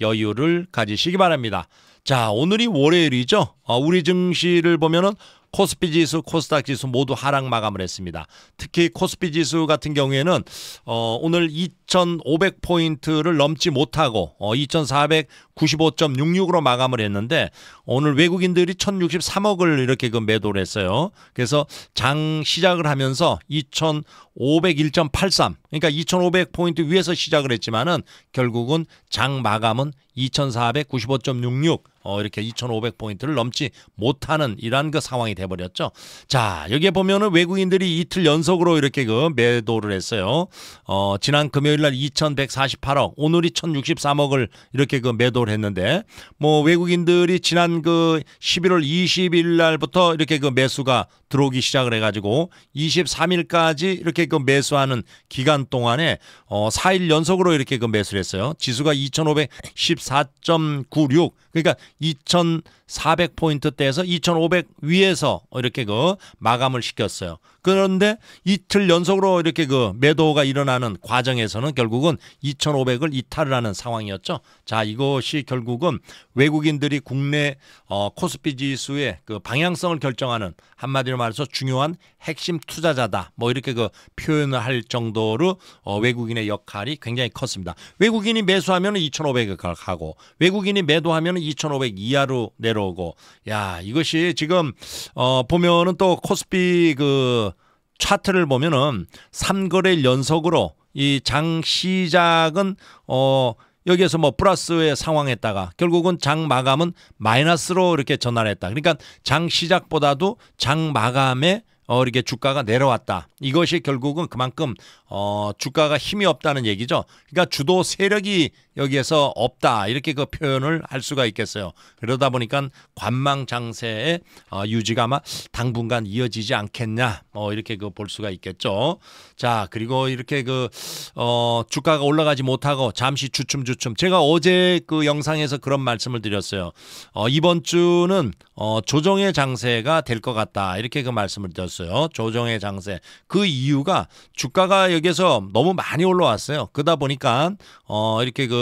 여유를 가지시기 바랍니다. 자, 오늘이 월요일이죠. 아, 우리 증시를 보면은 코스피 지수, 코스닥 지수 모두 하락 마감을 했습니다. 특히 코스피 지수 같은 경우에는 어, 오늘 2,500포인트를 넘지 못하고 어, 2,495.66으로 마감을 했는데 오늘 외국인들이 1,063억을 이렇게 그 매도를 했어요. 그래서 장 시작을 하면서 2,501.83 그러니까 2,500포인트 위에서 시작을 했지만은 결국은 장 마감은 2,495.66 어, 이렇게 2,500포인트를 넘지 못하는 이러한 그 상황이 돼버렸죠. 자, 여기에 보면은 외국인들이 이틀 연속으로 이렇게 그 매도를 했어요. 어, 지난 금요일 날 2,148억, 오늘이 1,063억을 이렇게 그 매도를 했는데 뭐 외국인들이 지난 그 11월 20일 날부터 이렇게 그 매수가 들어오기 시작을 해가지고 23일까지 이렇게 그 매수하는 기간 동안에 어, 4일 연속으로 이렇게 그 매수를 했어요. 지수가 2,514.96 그러니까 2000 400포인트대에서 2500 위에서 이렇게 그 마감을 시켰어요. 그런데 이틀 연속으로 이렇게 그 매도가 일어나는 과정에서는 결국은 2500을 이탈을 하는 상황이었죠. 자, 이것이 결국은 외국인들이 국내 어, 코스피 지수의 그 방향성을 결정하는 한마디로 말해서 중요한 핵심 투자자다. 뭐 이렇게 그 표현을 할 정도로 어, 외국인의 역할이 굉장히 컸습니다. 외국인이 매수하면 2500을 가고 외국인이 매도하면 2500 이하로 내려 내려오고 야 이것이 지금 어 보면은 또 코스피 그 차트를 보면은 3거래일 연속으로 이 장 시작은 어 여기에서 뭐 플러스의 상황했다가 결국은 장 마감은 마이너스로 이렇게 전환했다. 그러니까 장 시작보다도 장 마감에 어, 이렇게 주가가 내려왔다. 이것이 결국은 그만큼 어, 주가가 힘이 없다는 얘기죠. 그러니까 주도 세력이 여기에서 없다 이렇게 그 표현을 할 수가 있겠어요. 그러다 보니까 관망 장세의 어, 유지가 아마 당분간 이어지지 않겠냐 뭐 이렇게 그 볼 수가 있겠죠. 자 그리고 이렇게 그 어, 주가가 올라가지 못하고 잠시 주춤주춤 제가 어제 그 영상에서 그런 말씀을 드렸어요. 어, 이번 주는 어, 조정의 장세가 될 것 같다 이렇게 그 말씀을 드렸어요. 조정의 장세 그 이유가 주가가 여기에서 너무 많이 올라왔어요. 그러다 보니까 어, 이렇게 그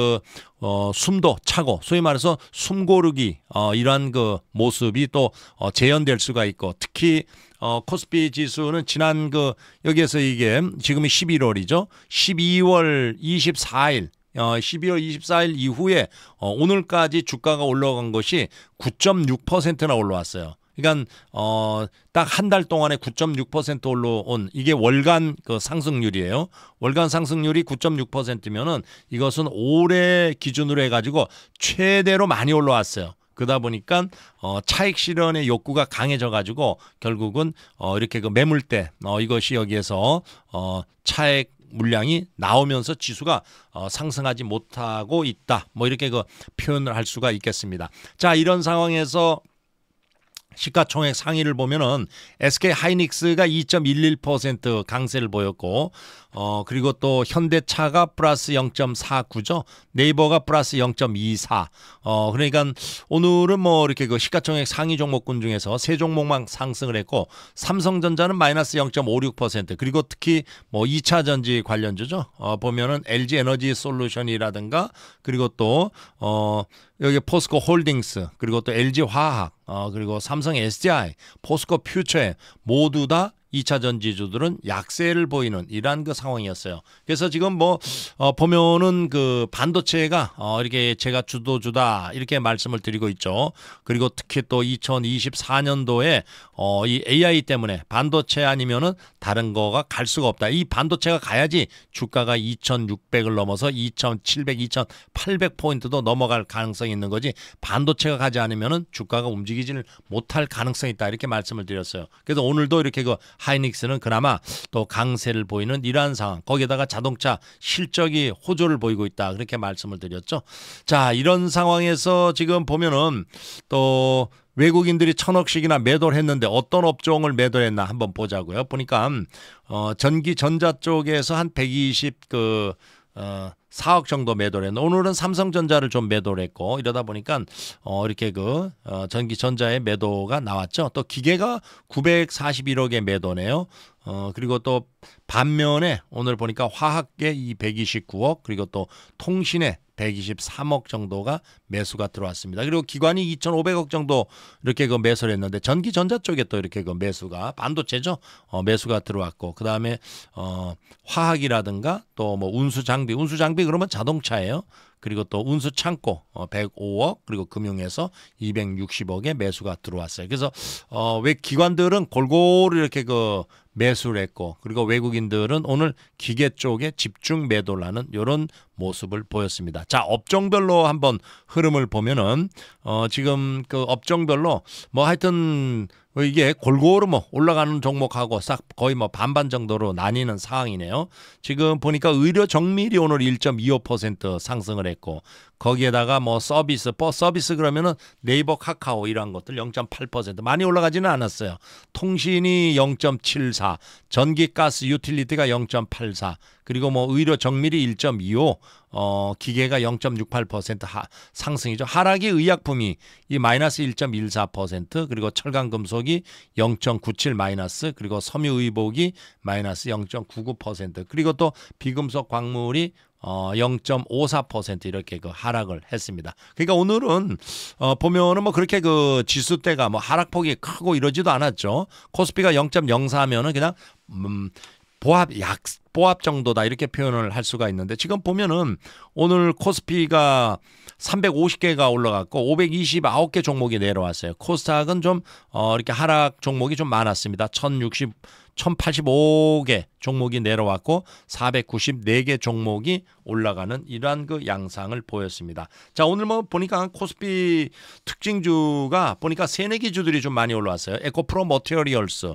어, 숨도 차고 소위 말해서 숨고르기 어, 이러한 그 모습이 또 어, 재현될 수가 있고 특히 어, 코스피 지수는 지난 그 여기에서 이게 지금이 11월이죠. 12월 24일 어, 12월 24일 이후에 어, 오늘까지 주가가 올라간 것이 9.6%나 올라왔어요. 그러니까 어, 딱 한 달 동안에 9.6% 올라온 이게 월간 그 상승률이에요. 월간 상승률이 9.6%면은 이것은 올해 기준으로 해가지고 최대로 많이 올라왔어요. 그러다 보니까 어, 차익 실현의 욕구가 강해져 가지고 결국은 어, 이렇게 그 매물 대 어, 이것이 여기에서 어, 차액 물량이 나오면서 지수가 어, 상승하지 못하고 있다. 뭐 이렇게 그 표현을 할 수가 있겠습니다. 자 이런 상황에서 시가총액 상위를 보면은 SK 하이닉스가 2.11% 강세를 보였고 어, 그리고 또 현대차가 플러스 0.49죠. 네이버가 플러스 0.24. 어, 그러니까 오늘은 뭐 이렇게 그 시가총액 상위 종목군 중에서 세 종목만 상승을 했고 삼성전자는 마이너스 0.56% 그리고 특히 뭐 2차 전지 관련주죠. 어, 보면은 LG 에너지 솔루션이라든가 그리고 또 어, 여기 포스코 홀딩스 그리고 또 LG 화학 어, 그리고 삼성 SDI 포스코 퓨처에 모두 다 2차 전지주들은 약세를 보이는 이러한 그 상황이었어요. 그래서 지금 뭐 어, 보면은 그 반도체가 어, 이렇게 제가 주도주다 이렇게 말씀을 드리고 있죠. 그리고 특히 또 2024년도에 어, 이 AI 때문에 반도체 아니면은 다른 거가 갈 수가 없다. 이 반도체가 가야지 주가가 2,600을 넘어서 2,700, 2,800 포인트도 넘어갈 가능성이 있는 거지. 반도체가 가지 않으면은 주가가 움직이지를 못할 가능성이 있다. 이렇게 말씀을 드렸어요. 그래서 오늘도 이렇게 그 하이닉스는 그나마 또 강세를 보이는 이러한 상황 거기에다가 자동차 실적이 호조를 보이고 있다 그렇게 말씀을 드렸죠. 자 이런 상황에서 지금 보면은 또 외국인들이 천억씩이나 매도를 했는데 어떤 업종을 매도 했나 한번 보자고요. 보니까 어 전기 전자 쪽에서 한 120 그 어 4억 정도 매도를 했는데 오늘은 삼성전자를 좀 매도를 했고 이러다 보니까 어 이렇게 그어 전기전자의 매도가 나왔죠. 또 기계가 941억의 매도네요. 어, 그리고 또 반면에 오늘 보니까 화학계 2 2 9억 그리고 또 통신에 123억 정도가 매수가 들어왔습니다. 그리고 기관이 2,500억 정도 이렇게 그 매수를 했는데 전기 전자 쪽에 또 이렇게 그 매수가 반도체죠. 어, 매수가 들어왔고 그다음에 어 화학이라든가 또 뭐 운수 장비, 운수 장비 그러면 자동차예요. 그리고 또 운수 창고 어, 105억 그리고 금융에서 260억의 매수가 들어왔어요. 그래서 어 왜 기관들은 골고루 이렇게 그 매수를 했고 그리고 외국인들은 오늘 기계 쪽에 집중 매도를 하는 이런 모습을 보였습니다. 자 업종별로 한번 흐름을 보면은 어 지금 그 업종별로 뭐 하여튼 이게 골고루 뭐 올라가는 종목하고 싹 거의 뭐 반반 정도로 나뉘는 상황이네요. 지금 보니까 의료 정밀이 오늘 1.25% 상승을 했고 거기에다가 뭐 서비스, 버 서비스 그러면은 네이버 카카오 이런 것들 0.8% 많이 올라가지는 않았어요. 통신이 0.74, 전기 가스 유틸리티가 0.84, 그리고 뭐 의료 정밀이 1.25, 어 기계가 0.68% 하, 상승이죠. 하락이 의약품이 이 마이너스 1.14% 그리고 철강 금속이 0.97 마이너스 그리고 섬유 의복이 마이너스 0.99% 그리고 또 비금속 광물이 어, 0.54% 이렇게 그 하락을 했습니다. 그러니까 오늘은 어, 보면은 뭐 그렇게 그 지수대가 뭐 하락폭이 크고 이러지도 않았죠. 코스피가 0.04면은 그냥 음, 보합 약 보합 정도다 이렇게 표현을 할 수가 있는데 지금 보면은 오늘 코스피가 350개가 올라갔고 529개 종목이 내려왔어요. 코스닥은 좀 어, 이렇게 하락 종목이 좀 많았습니다. 1060 1085개 종목이 내려왔고 494개 종목이 올라가는 이러한 그 양상을 보였습니다. 자, 오늘 뭐 보니까 코스피 특징주가 보니까 세네기주들이 좀 많이 올라왔어요. 에코프로 머티어리얼스.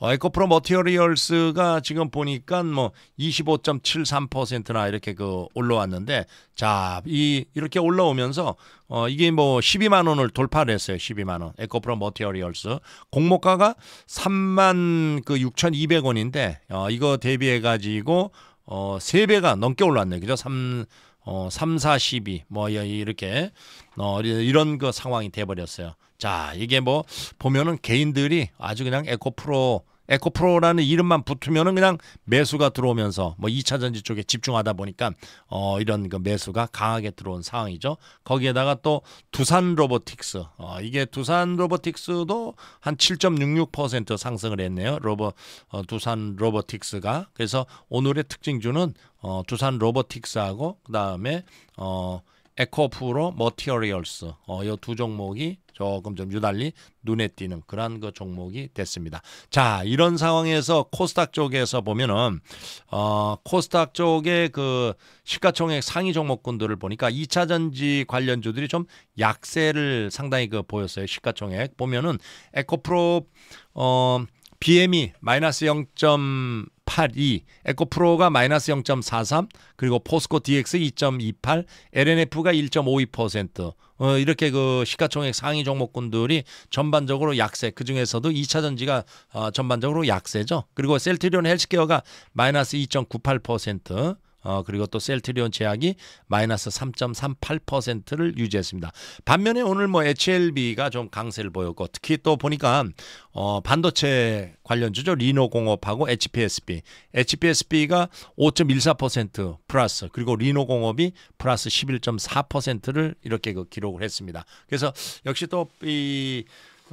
어, 에코프로 머티어리얼스가 지금 보니까 뭐 25.73%나 이렇게 그 올라왔는데 자, 이 이렇게 올라오면서 어, 이게 뭐 12만 원을 돌파를 했어요. 12만 원. 에코프로 머티어리얼스. 공모가가 3만 그 6,200원인데 어, 이거 대비해 가지고 어, 3배가 넘게 올랐네. 요 그죠? 3 어, 3, 4, 12, 뭐, 이렇게, 어, 이런 그 상황이 돼버렸어요. 자, 이게 뭐, 보면은 개인들이 아주 그냥 에코프로 에코프로라는 이름만 붙으면은 그냥 매수가 들어오면서 뭐 2차 전지 쪽에 집중하다 보니까 어 이런 그 매수가 강하게 들어온 상황이죠. 거기에다가 또 두산 로보틱스 어 이게 두산 로보틱스도 한 7.66% 상승을 했네요. 로버 어 두산 로보틱스가 그래서 오늘의 특징주는 어 두산 로보틱스하고 그다음에 어 에코프로 머티어리얼스 어, 이 두 종목이 조금 좀 유달리 눈에 띄는 그런 그 종목이 됐습니다. 자 이런 상황에서 코스닥 쪽에서 보면은 어, 코스닥 쪽의 그 시가총액 상위 종목군들을 보니까 2차전지 관련주들이 좀 약세를 상당히 그 보였어요. 시가총액 보면은 에코프로 어, BM이 마이너스 0. 0.82, 에코프로가 마이너스 0.43, 그리고 포스코 DX 2.28, LNF가 1.52%. 어, 이렇게 그 시가총액 상위 종목군들이 전반적으로 약세. 그 중에서도 2차전지가 어, 전반적으로 약세죠. 그리고 셀트리온 헬스케어가 마이너스 2.98%. 어, 그리고 또 셀트리온 제약이 마이너스 3.38%를 유지했습니다. 반면에 오늘 뭐 HLB가 좀 강세를 보였고 특히 또 보니까 어, 반도체 관련주죠. 리노공업하고 HPSB. HPSB가 5.14% 플러스 그리고 리노공업이 플러스 11.4%를 이렇게 그 기록을 했습니다. 그래서 역시 또이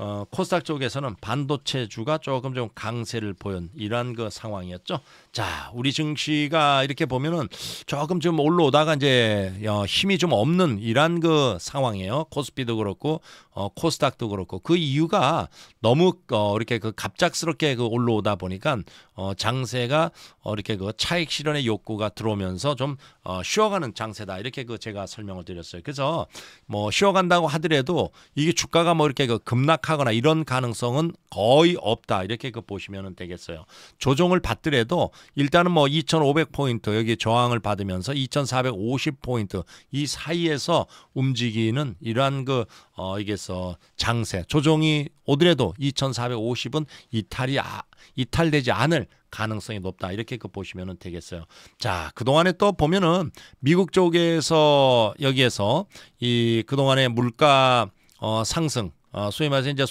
어, 코스닥 쪽에서는 반도체주가 조금 좀 강세를 보인 이러한 그 상황이었죠. 자, 우리 증시가 이렇게 보면은 조금 좀 올라오다가 이제 어, 힘이 좀 없는 이러한 그 상황이에요. 코스피도 그렇고 어, 코스닥도 그렇고 그 이유가 너무 어, 이렇게 그 갑작스럽게 그 올라오다 보니까 어, 장세가 어, 이렇게 그 차익 실현의 욕구가 들어오면서 좀 어, 쉬어가는 장세다 이렇게 그 제가 설명을 드렸어요. 그래서 뭐 쉬어간다고 하더라도 이게 주가가 뭐 이렇게 그 급락하거나 이런 가능성은 거의 없다 이렇게 그 보시면 되겠어요. 조정을 받더라도 일단은 뭐2,500 포인트 여기 저항을 받으면서 2,450 포인트 이 사이에서 움직이는 이러한 그 어, 이게 있어 장세 조정이 오더라도 2,450은 이탈이 아, 이탈되지 않을 가능성이 높다 이렇게 그 보시면 되겠어요. 자, 그 동안에 또 보면은 미국 쪽에서 여기에서 이그 동안의 물가 어, 상승 어, 소위 말해서 이제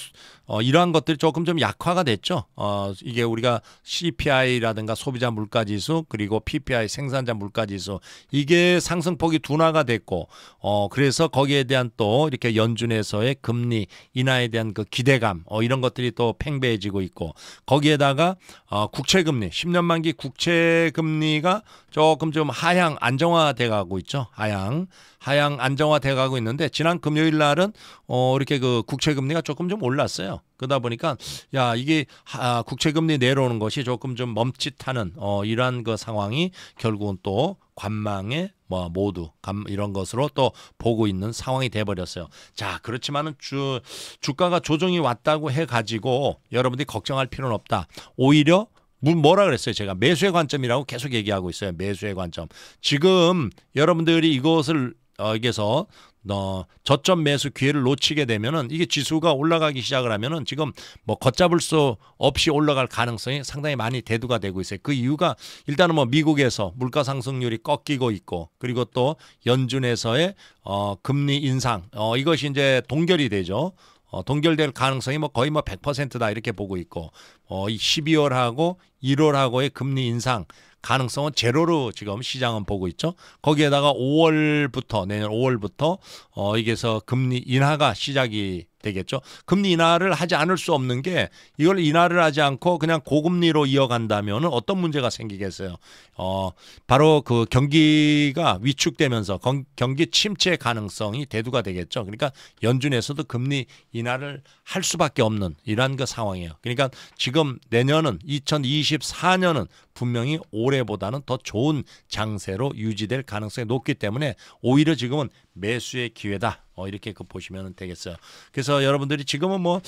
어, 이러한 것들이 조금 좀 약화가 됐죠. 어, 이게 우리가 CPI라든가 소비자 물가지수 그리고 PPI 생산자 물가지수 이게 상승폭이 둔화가 됐고 어, 그래서 거기에 대한 또 이렇게 연준에서의 금리 인하에 대한 그 기대감 어, 이런 것들이 또 팽배해지고 있고 거기에다가 어, 국채금리 10년 만기 국채금리가 조금 좀 하향 안정화돼 가고 있죠. 하향 하향 안정화돼 가고 있는데 지난 금요일 날은 어, 이렇게 그 국채금리가 조금 좀 올랐어요. 그러다 보니까 야 이게 아, 국채금리 내려오는 것이 조금 좀 멈칫하는 어, 이러한 그 상황이 결국은 또 관망에 뭐 모두 감 이런 것으로 또 보고 있는 상황이 돼 버렸어요. 자, 그렇지만은 주 주가가 조정이 왔다고 해 가지고 여러분들이 걱정할 필요는 없다. 오히려 뭐라 그랬어요? 제가 매수의 관점이라고 계속 얘기하고 있어요. 매수의 관점. 지금 여러분들이 이것을 어~ 이기서 어, 저점 매수 기회를 놓치게 되면은 이게 지수가 올라가기 시작을 하면은 지금 뭐 걷잡을 수 없이 올라갈 가능성이 상당히 많이 대두가 되고 있어요. 그 이유가 일단은 뭐 미국에서 물가 상승률이 꺾이고 있고 그리고 또 연준에서의 어, 금리 인상 어, 이것이 이제 동결이 되죠. 어, 동결될 가능성이 뭐 거의 뭐 100%다 이렇게 보고 있고 어, 이 12월하고 1월하고의 금리 인상 가능성은 제로로 지금 시장은 보고 있죠. 거기에다가 5월부터 내년 5월부터 어, 이게서 금리 인하가 시작이 되겠죠. 금리 인하를 하지 않을 수 없는 게 이걸 인하를 하지 않고 그냥 고금리로 이어간다면 어떤 문제가 생기겠어요. 어, 바로 그 경기가 위축되면서 경기 침체 가능성이 대두가 되겠죠. 그러니까 연준에서도 금리 인하를 할 수밖에 없는 이러한 그 상황이에요. 그러니까 지금 내년은 2024년은 분명히 올해보다는 더 좋은 장세로 유지될 가능성이 높기 때문에 오히려 지금은 매수의 기회다. 어, 이렇게 그 보시면 되겠어요. 그래서 여러분들이 지금은 뭐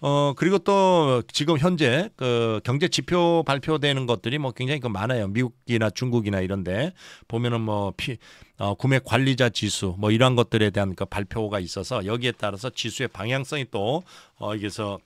어, 그리고 또 지금 현재 그 경제 지표 발표되는 것들이 뭐 굉장히 그 많아요. 미국이나 중국이나 이런데 보면은 뭐 피, 어, 구매 관리자 지수 뭐이러 것들에 대한 그 발표가 있어서 여기에 따라서 지수의 방향성이 또 어, 여기서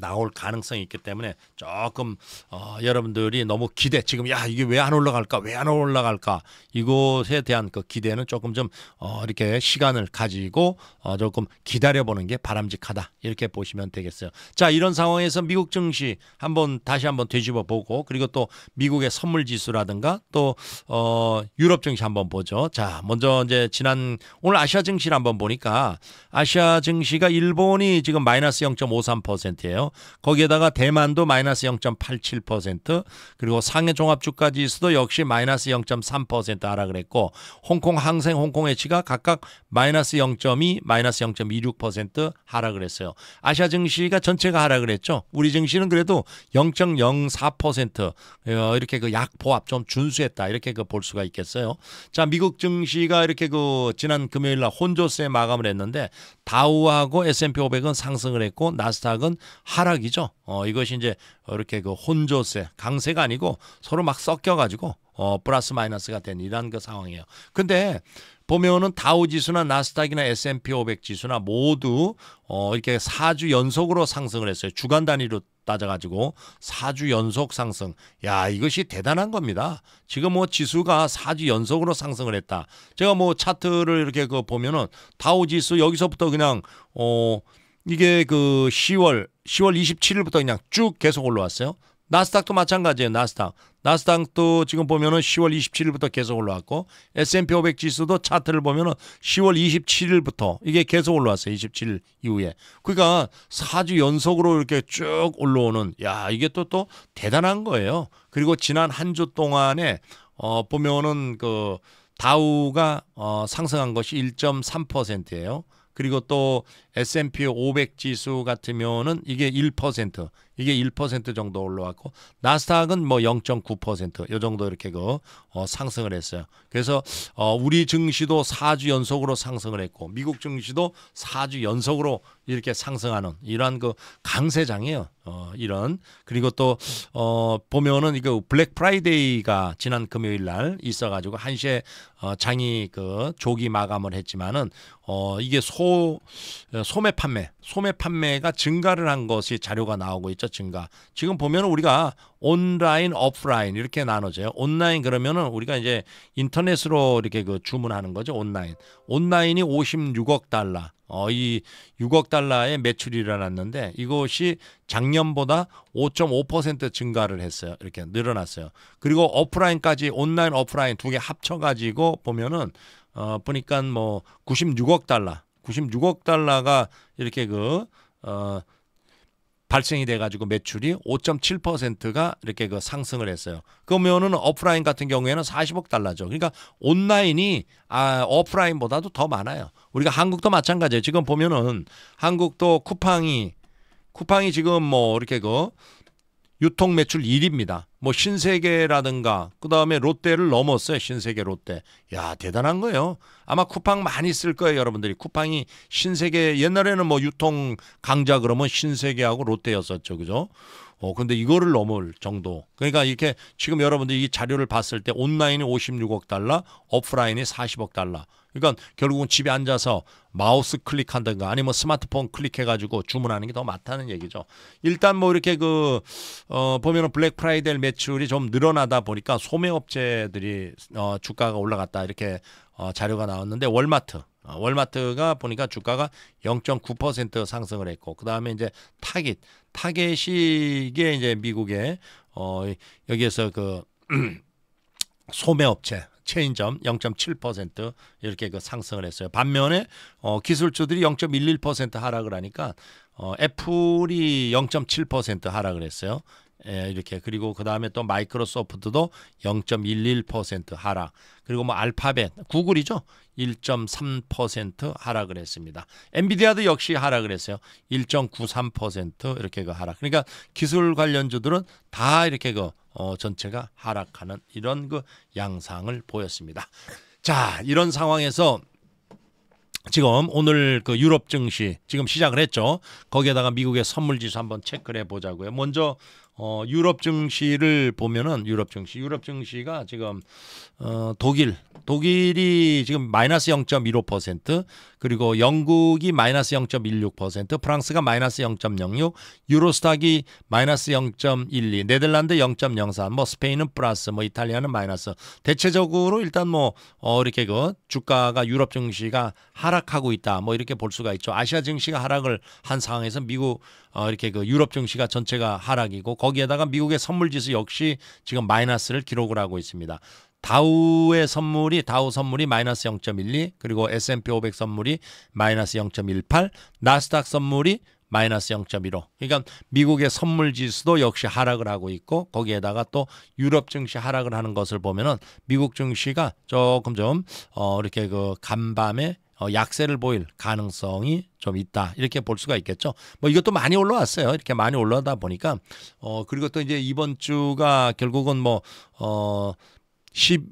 나올 가능성이 있기 때문에 조금 어, 여러분들이 너무 기대 지금 야 이게 왜 안 올라갈까 왜 안 올라갈까 이곳에 대한 그 기대는 조금 좀 어, 이렇게 시간을 가지고 어, 조금 기다려보는 게 바람직하다 이렇게 보시면 되겠어요. 자 이런 상황에서 미국 증시 한번 다시 한번 뒤집어 보고 그리고 또 미국의 선물 지수라든가 또 어, 유럽 증시 한번 보죠. 자 먼저 이제 지난 오늘 아시아 증시를 한번 보니까 아시아 증시가 일본이 지금 마이너스 0.53%예요. 거기에다가 대만도 마이너스 0.87% 그리고 상해 종합주가지수도 역시 마이너스 0.3% 하락 그랬고 홍콩 항생 홍콩 해치가 각각 마이너스 0.2 마이너스 0.26% 하락 그랬어요. 아시아 증시가 전체가 하락 그랬죠. 우리 증시는 그래도 0.04% 어, 이렇게 그 약보합 좀 준수했다 이렇게 그 볼 수가 있겠어요. 자 미국 증시가 이렇게 그 지난 금요일 날 혼조세 마감을 했는데 다우하고 S&P 500은 상승을 했고 나스닥은 하락이죠. 어, 이것이 이제 이렇게 그 혼조세, 강세가 아니고 서로 막 섞여가지고 어, 플러스 마이너스가 된 이런 그 상황이에요. 근데 보면은 다우 지수나 나스닥이나 S&P 500 지수나 모두 어, 이렇게 4주 연속으로 상승을 했어요. 주간 단위로 따져가지고 4주 연속 상승. 야, 이것이 대단한 겁니다. 지금 뭐 지수가 4주 연속으로 상승을 했다. 제가 뭐 차트를 이렇게 그 보면은 다우 지수 여기서부터 그냥 어 이게 그 10월 10월 27일부터 그냥 쭉 계속 올라왔어요. 나스닥도 마찬가지예요. 나스닥. 나스닥도 지금 보면은 10월 27일부터 계속 올라왔고 S&P 500 지수도 차트를 보면은 10월 27일부터 이게 계속 올라왔어요. 27일 이후에. 그러니까 4주 연속으로 이렇게 쭉 올라오는 야, 이게 또또 또 대단한 거예요. 그리고 지난 한 주 동안에 어 보면은 그 다우가 어 상승한 것이 1.3%예요. 그리고 또 S&P 500 지수 같으면은 이게 1% 이게 1% 정도 올라왔고 나스닥은 뭐 0.9%요 정도 이렇게 그 어, 상승을 했어요. 그래서 어, 우리 증시도 4주 연속으로 상승을 했고 미국 증시도 4주 연속으로 이렇게 상승하는 이러한 그 강세장이에요. 어, 이런 그리고 또 어, 보면은 이거 블랙 프라이데이가 지난 금요일 날 있어가지고 1 시에 어, 장이 그 조기 마감을 했지만은 어, 이게 소 어, 어, 소매 판매, 소매 판매가 증가를 한 것이 자료가 나오고 있죠. 증가. 지금 보면 우리가 온라인, 오프라인 이렇게 나눠져요. 온라인 그러면은 우리가 이제 인터넷으로 이렇게 그 주문하는 거죠. 온라인. 온라인이 56억 달러. 어, 이 6억 달러의 매출이 일어났는데 이것이 작년보다 5.5% 증가를 했어요. 이렇게 늘어났어요. 그리고 오프라인까지 온라인, 오프라인 두 개 합쳐가지고 보면은 어, 보니까 뭐 96억 달러. 96억 달러가 이렇게 그 어, 발생이 돼가지고 매출이 5.7%가 이렇게 그 상승을 했어요. 그러면은 오프라인 같은 경우에는 40억 달러죠. 그러니까 온라인이 아, 오프라인보다도 더 많아요. 우리가 한국도 마찬가지예요. 지금 보면은 한국도 쿠팡이 쿠팡이 지금 뭐 이렇게 그 유통 매출 1위입니다. 뭐 신세계라든가 그다음에 롯데를 넘었어요. 신세계 롯데. 야, 대단한 거예요. 아마 쿠팡 많이 쓸 거예요, 여러분들이. 쿠팡이 신세계 옛날에는 뭐 유통 강자 그러면 신세계하고 롯데였었죠. 그죠? 어, 근데 이거를 넘을 정도. 그러니까 이렇게 지금 여러분들이 자료를 봤을 때 온라인이 56억 달러, 오프라인이 40억 달러. 그러니까 결국은 집에 앉아서 마우스 클릭한다든가 아니면 스마트폰 클릭해가지고 주문하는 게 더 많다는 얘기죠. 일단 뭐 이렇게 그, 어, 보면은 블랙 프라이델 매출이 좀 늘어나다 보니까 소매업체들이 어, 주가가 올라갔다 이렇게 어, 자료가 나왔는데 월마트. 어, 월마트가 보니까 주가가 0.9% 상승을 했고 그 다음에 이제 타깃 타겟이게 이제 미국의 어 여기에서 그 소매업체 체인점 0.7% 이렇게 그 상승을 했어요. 반면에 어, 기술주들이 0.11% 하락을 하니까 어, 애플이 0.7% 하락을 했어요. 예, 이렇게 그리고 그 다음에 또 마이크로소프트도 0.11% 하락 그리고 뭐 알파벳 구글이죠 1.3% 하락을 했습니다 엔비디아도 역시 하락을 했어요 1.93% 이렇게 그 하락 그러니까 기술 관련주들은 다 이렇게 그 어, 전체가 하락하는 이런 그 양상을 보였습니다 자 이런 상황에서 지금 오늘 그 유럽 증시 지금 시작을 했죠. 거기에다가 미국의 선물 지수 한번 체크를 해보자고요. 먼저 어, 유럽 증시를 보면은 유럽 증시, 유럽 증시가 지금 어, 독일, 독일이 지금 마이너스 0.15% 그리고 영국이 마이너스 0.16% 프랑스가 마이너스 0.06, 유로스탁이 마이너스 0.12, 네덜란드 0.03, 뭐 스페인은 플러스, 뭐 이탈리아는 마이너스. 대체적으로 일단 뭐 어, 이렇게 그 주가가 유럽 증시가 하락하고 있다, 뭐 이렇게 볼 수가 있죠. 아시아 증시가 하락을 한 상황에서 미국 어, 이렇게 그 유럽 증시가 전체가 하락이고 거기에다가 미국의 선물 지수 역시 지금 마이너스를 기록을 하고 있습니다. 다우의 선물이 다우 선물이 마이너스 0.12 그리고 S&P 500 선물이 마이너스 0.18 나스닥 선물이 마이너스 0.15. 그러니까 미국의 선물 지수도 역시 하락을 하고 있고 거기에다가 또 유럽 증시 하락을 하는 것을 보면은 미국 증시가 조금 좀 어 이렇게 그 간밤에 어, 약세를 보일 가능성이 좀 있다 이렇게 볼 수가 있겠죠. 뭐 이것도 많이 올라왔어요. 이렇게 많이 올라다 오 보니까 어 그리고 또 이제 이번 주가 결국은 뭐어 10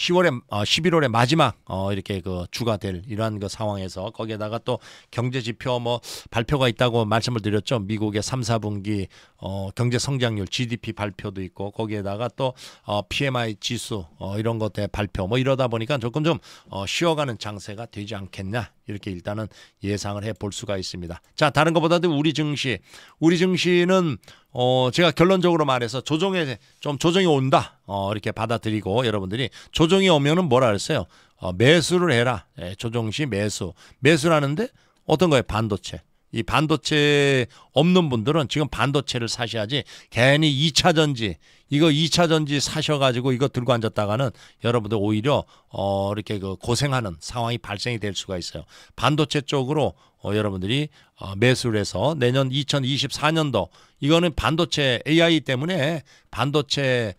10월에 어, 11월에 마지막 어, 이렇게 그 주가 될 이러한 그 상황에서 거기에다가 또 경제 지표 뭐 발표가 있다고 말씀을 드렸죠. 미국의 3, 4분기 어, 경제 성장률 GDP 발표도 있고 거기에다가 또 어, PMI 지수 어, 이런 것들 발표 뭐 이러다 보니까 조금 좀 어, 쉬어가는 장세가 되지 않겠냐 이렇게 일단은 예상을 해 볼 수가 있습니다. 자, 다른 것보다도 우리 증시, 우리 증시는 어 제가 결론적으로 말해서 조정에 좀 조정이 온다. 어 이렇게 받아들이고 여러분들이 조정이 오면은 뭐라 그랬어요? 어 매수를 해라. 예, 조정 시 매수. 매수라는데 어떤 거예요? 반도체. 이 반도체 없는 분들은 지금 반도체를 사셔야지 괜히 2차 전지 이거 2차 전지 사셔가지고 이거 들고 앉았다가는 여러분들 오히려 어 이렇게 그 고생하는 상황이 발생이 될 수가 있어요. 반도체 쪽으로 어 여러분들이 어 매수를 해서 내년 2024년도 이거는 반도체 AI 때문에 반도체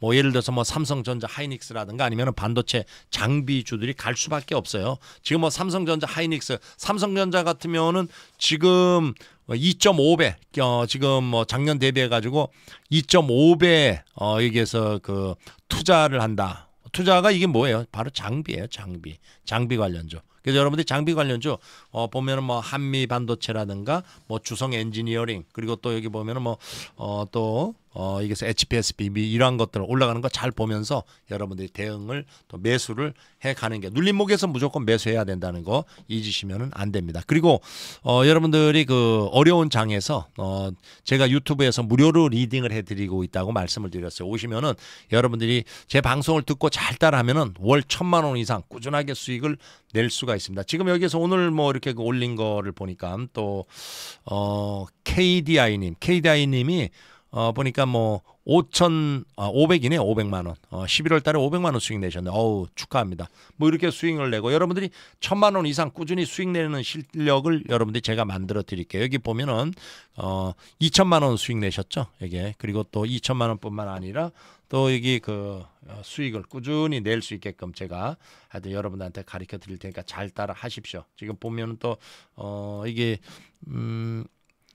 뭐 예를 들어서 뭐 삼성전자 하이닉스라든가 아니면 반도체 장비주들이 갈 수밖에 없어요. 지금 뭐 삼성전자 하이닉스 삼성전자 같으면은 지금 2.5배 어, 지금 뭐 작년 대비해 가지고 2.5배 어 여기에서 그 투자를 한다. 투자가 이게 뭐예요? 바로 장비예요, 장비. 장비 관련주. 그래서 여러분들이 장비 관련주 어 보면은 뭐 한미 반도체라든가 뭐 주성 엔지니어링 그리고 또 여기 보면은 뭐어또 어, 이게 HPS b b 이런 것들 올라가는 거 잘 보면서 여러분들이 대응을 또 매수를 해 가는 게 눌림목에서 무조건 매수해야 된다는 거 잊으시면은 안 됩니다. 그리고 어, 여러분들이 그 어려운 장에서 어, 제가 유튜브에서 무료로 리딩을 해 드리고 있다고 말씀을 드렸어요. 오시면은 여러분들이 제 방송을 듣고 잘 따라하면은 월 천만 원 이상 꾸준하게 수익을 낼 수가 있습니다. 지금 여기서 오늘 뭐 이렇게 그 올린 거를 보니까 또 어, KDI 님, KDI 님이 어, 보니까 뭐 5천 아, 500이네 500만 원. 어, 11월 달에 500만 원 수익 내셨네. 어우 축하합니다. 뭐 이렇게 수익을 내고 여러분들이 천만 원 이상 꾸준히 수익 내는 실력을 여러분들이 제가 만들어 드릴게요. 여기 보면은 어 2천만 원 수익 내셨죠? 이게. 그리고 또 2천만 원뿐만 아니라 또 여기 그 어, 수익을 꾸준히 낼 수 있게끔 제가 하여튼 여러분들한테 가르쳐 드릴 테니까 잘 따라 하십시오. 지금 보면은 또 어 이게 음.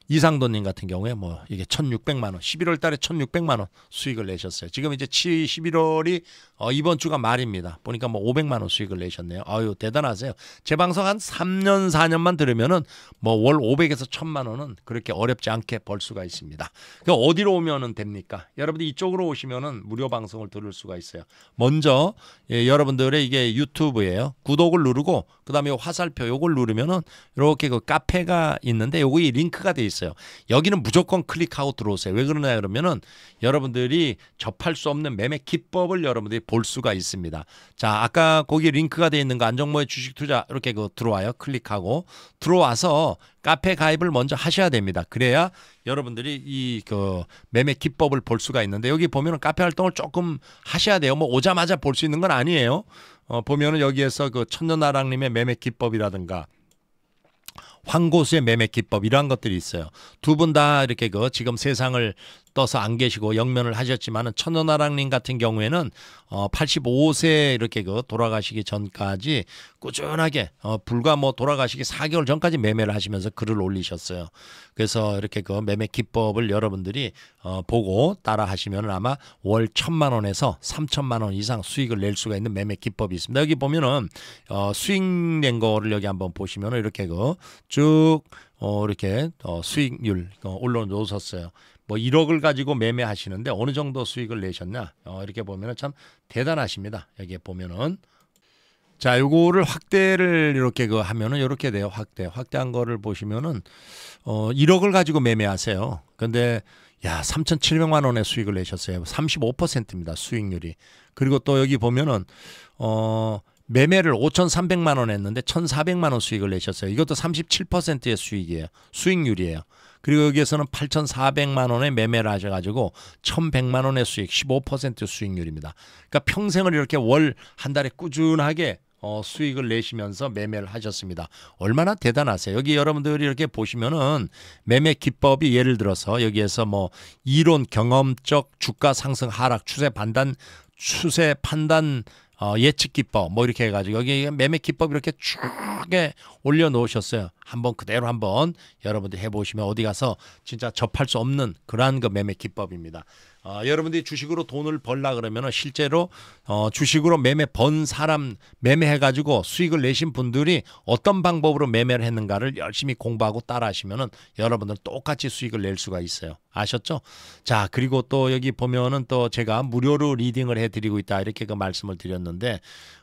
이상도님 같은 경우에 뭐 이게 1,600만 원, 11월 달에 1,600만 원 수익을 내셨어요. 지금 이제 7, 11월이 어, 이번 주가 말입니다. 보니까 뭐 500만 원 수익을 내셨네요. 아유 대단하세요. 제 방송 한 3년, 4년만 들으면은 뭐 월 500에서 1,000만 원은 그렇게 어렵지 않게 벌 수가 있습니다. 그 어디로 오면은 됩니까? 여러분들 이쪽으로 오시면은 무료 방송을 들을 수가 있어요. 먼저 예, 여러분들의 이게 유튜브예요. 구독을 누르고 그다음에 화살표 요걸 누르면은 이렇게 그 카페가 있는데 요거이 링크가 돼 있어요. 있어요. 여기는 무조건 클릭하고 들어오세요. 왜 그러냐 그러면은 여러분들이 접할 수 없는 매매 기법을 여러분들이 볼 수가 있습니다. 자, 아까 거기 링크가 되어 있는 거 안정모의 주식 투자 이렇게 그 들어와요. 클릭하고 들어와서 카페 가입을 먼저 하셔야 됩니다. 그래야 여러분들이 이 그 매매 기법을 볼 수가 있는데 여기 보면은 카페 활동을 조금 하셔야 돼요. 뭐 오자마자 볼 수 있는 건 아니에요. 어, 보면은 여기에서 그 천년나랑님의 매매 기법이라든가 황고수의 매매 기법 이러한 것들이 있어요. 두 분 다 이렇게 그 지금 세상을 떠서 안 계시고 영면을 하셨지만은 천연아랑님 같은 경우에는 어 85세 이렇게 그 돌아가시기 전까지 꾸준하게 어 불과 뭐 돌아가시기 4개월 전까지 매매를 하시면서 글을 올리셨어요. 그래서 이렇게 그 매매 기법을 여러분들이 어 보고 따라 하시면 아마 월 천만 원에서 삼천만원 이상 수익을 낼 수가 있는 매매 기법이 있습니다. 여기 보면은 어 수익 낸 거를 여기 한번 보시면은 이렇게 그 쭉 어, 이렇게 어, 수익률 어, 올려놓으셨어요. 뭐 1억을 가지고 매매하시는데 어느 정도 수익을 내셨냐 어, 이렇게 보면참 대단하십니다. 여기에 보면은 자 요거를 확대를 이렇게 그 하면은 이렇게 돼요 확대 확대한 거를 보시면은 어 1억을 가지고 매매하세요. 근데 야 3,700만 원의 수익을 내셨어요. 35%입니다 수익률이. 그리고 또 여기 보면은 어 매매를 5,300만 원 했는데 1,400만 원 수익을 내셨어요. 이것도 37%의 수익이에요. 수익률이에요. 그리고 여기에서는 8,400만 원에 매매를 하셔가지고 1,100만 원의 수익 15% 수익률입니다. 그러니까 평생을 이렇게 월 한 달에 꾸준하게 어, 수익을 내시면서 매매를 하셨습니다. 얼마나 대단하세요. 여기 여러분들이 이렇게 보시면은 매매 기법이 예를 들어서 여기에서 뭐 이론 경험적 주가 상승 하락 추세 판단 추세 판단 어, 예측 기법 뭐 이렇게 해가지고 여기 매매 기법 이렇게 쭉 올려놓으셨어요. 한번 그대로 한번 여러분들 해보시면 어디 가서 진짜 접할 수 없는 그러한 그 매매 기법입니다. 어, 여러분들이 주식으로 돈을 벌라 그러면 실제로 어, 주식으로 매매 번 사람 매매해 가지고 수익을 내신 분들이 어떤 방법으로 매매를 했는가를 열심히 공부하고 따라하시면은 여러분들 똑같이 수익을 낼 수가 있어요. 아셨죠? 자 그리고 또 여기 보면은 또 제가 무료로 리딩을 해드리고 있다 이렇게 그 말씀을 드렸는데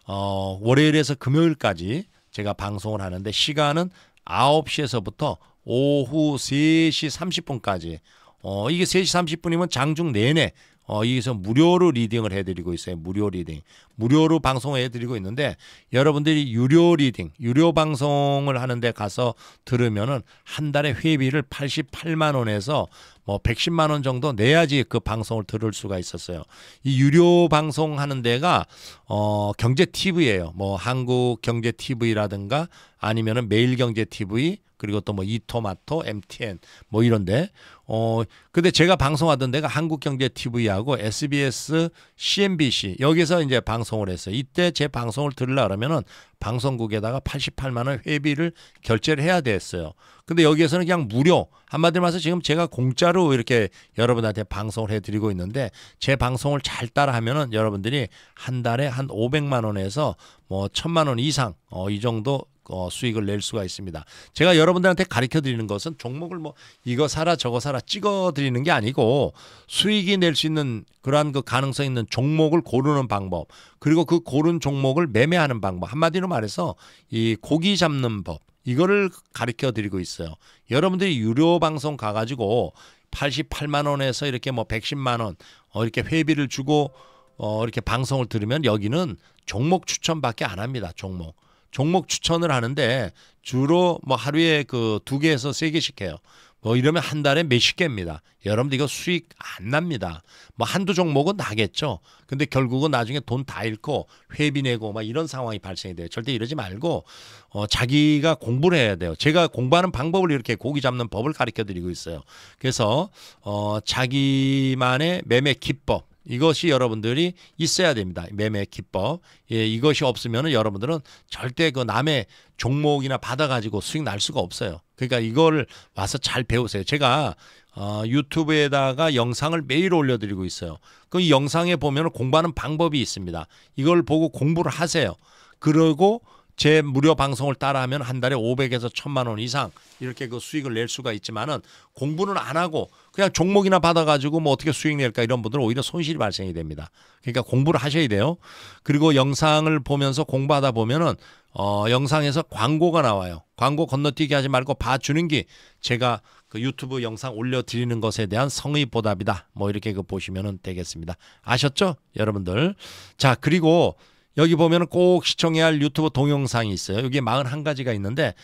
어, 월요일에서 금요일까지 제가 방송을 하는데 시간은 9시에서부터 오후 3시 30분까지 어, 이게 3시 30분이면 장중 내내 어, 여기서 무료로 리딩을 해드리고 있어요. 무료 리딩. 무료로 방송해드리고 을 있는데 여러분들이 유료 리딩, 유료 방송을 하는데 가서 들으면은 한 달에 회비를 88만 원에서 뭐 110만 원 정도 내야지 그 방송을 들을 수가 있었어요. 이 유료 방송 하는 데가 어 경제 t v 에요뭐 한국 경제 TV라든가 아니면은 매일 경제 TV 그리고 또 뭐 이토마토, MTN 뭐 이런데 어 근데 제가 방송하던 데가 한국경제TV하고 SBS, CNBC 여기서 이제 방송을 했어요. 이때 제 방송을 들으려 그러면은 방송국에다가 88만 원 회비를 결제를 해야 됐어요. 근데 여기에서는 그냥 무료 한마디로 말해서 지금 제가 공짜로 이렇게 여러분한테 방송을 해드리고 있는데 제 방송을 잘 따라하면은 여러분들이 한 달에 한 500만 원에서 뭐1 0 0 0만원 이상 어, 이 정도 어, 수익을 낼 수가 있습니다. 제가 여러분들한테 가르쳐 드리는 것은 종목을 뭐 이거 사라 저거 사라 찍어 드리는 게 아니고 수익이 낼 수 있는 그러한 그 가능성 있는 종목을 고르는 방법 그리고 그 고른 종목을 매매하는 방법 한마디로 말해서 이 고기 잡는 법 이거를 가르쳐 드리고 있어요. 여러분들이 유료 방송 가가지고 88만 원에서 이렇게 뭐 110만 원 어, 이렇게 회비를 주고 어, 이렇게 방송을 들으면 여기는 종목 추천밖에 안 합니다. 종목. 종목 추천을 하는데 주로 뭐 하루에 그 두 개에서 세 개씩 해요. 뭐 이러면 한 달에 몇십 개입니다. 여러분들 이거 수익 안 납니다. 뭐 한두 종목은 나겠죠. 근데 결국은 나중에 돈 다 잃고 회비 내고 막 이런 상황이 발생이 돼요. 절대 이러지 말고 어 자기가 공부를 해야 돼요. 제가 공부하는 방법을 이렇게 고기 잡는 법을 가르쳐 드리고 있어요. 그래서 어 자기만의 매매 기법 이것이 여러분들이 있어야 됩니다. 매매 기법. 예, 이것이 없으면 여러분들은 절대 그 남의 종목이나 받아가지고 수익 날 수가 없어요. 그러니까 이걸 와서 잘 배우세요. 제가 어, 유튜브에다가 영상을 매일 올려드리고 있어요. 그 영상에 보면 공부하는 방법이 있습니다. 이걸 보고 공부를 하세요. 그러고 제 무료 방송을 따라하면 한 달에 500에서 1000만 원 이상 이렇게 그 수익을 낼 수가 있지만은 공부는 안 하고 그냥 종목이나 받아가지고 뭐 어떻게 수익 낼까 이런 분들은 오히려 손실이 발생이 됩니다. 그러니까 공부를 하셔야 돼요. 그리고 영상을 보면서 공부하다 보면은 어 영상에서 광고가 나와요. 광고 건너뛰기 하지 말고 봐주는 게 제가 그 유튜브 영상 올려드리는 것에 대한 성의 보답이다. 뭐 이렇게 그 보시면 되겠습니다. 아셨죠? 여러분들. 자, 그리고 여기 보면 꼭 시청해야 할 유튜브 동영상이 있어요. 여기에 41가지가 있는데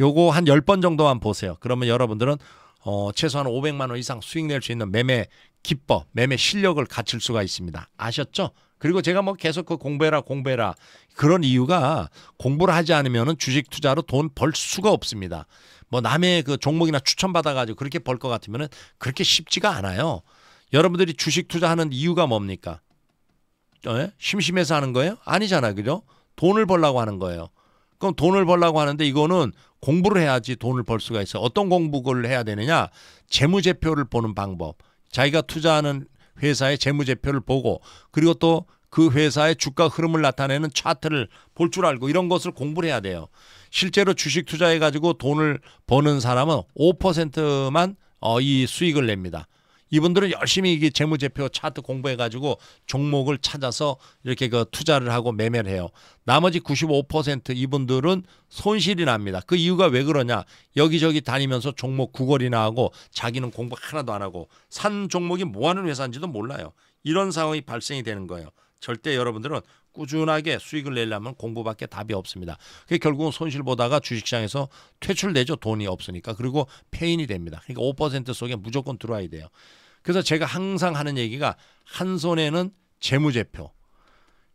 요거 한 10번 정도만 보세요. 그러면 여러분들은 어, 최소한 500만 원 이상 수익 낼 수 있는 매매 기법, 매매 실력을 갖출 수가 있습니다. 아셨죠? 그리고 제가 뭐 계속 그 공부해라 공부해라 그런 이유가 공부를 하지 않으면 주식 투자로 돈 벌 수가 없습니다. 뭐 남의 그 종목이나 추천받아가지고 그렇게 벌 것 같으면 그렇게 쉽지가 않아요. 여러분들이 주식 투자하는 이유가 뭡니까? 에? 어? 심심해서 하는 거예요? 아니잖아요. 그죠? 돈을 벌라고 하는 거예요. 그럼 돈을 벌라고 하는데 이거는 공부를 해야지 돈을 벌 수가 있어. 어떤 공부를 해야 되느냐? 재무제표를 보는 방법. 자기가 투자하는 회사의 재무제표를 보고 그리고 또 그 회사의 주가 흐름을 나타내는 차트를 볼 줄 알고 이런 것을 공부를 해야 돼요. 실제로 주식 투자해 가지고 돈을 버는 사람은 5%만 어, 이 수익을 냅니다. 이분들은 열심히 이게 재무제표 차트 공부해가지고 종목을 찾아서 이렇게 그 투자를 하고 매매를 해요. 나머지 95% 이분들은 손실이 납니다. 그 이유가 왜 그러냐? 여기저기 다니면서 종목 구걸이나 하고 자기는 공부 하나도 안 하고 산 종목이 뭐 하는 회사인지도 몰라요. 이런 상황이 발생이 되는 거예요. 절대 여러분들은 꾸준하게 수익을 내려면 공부밖에 답이 없습니다. 그게 결국은 손실 보다가 주식시장에서 퇴출되죠. 돈이 없으니까. 그리고 폐인이 됩니다. 그러니까 5% 속에 무조건 들어와야 돼요. 그래서 제가 항상 하는 얘기가 한 손에는 재무제표,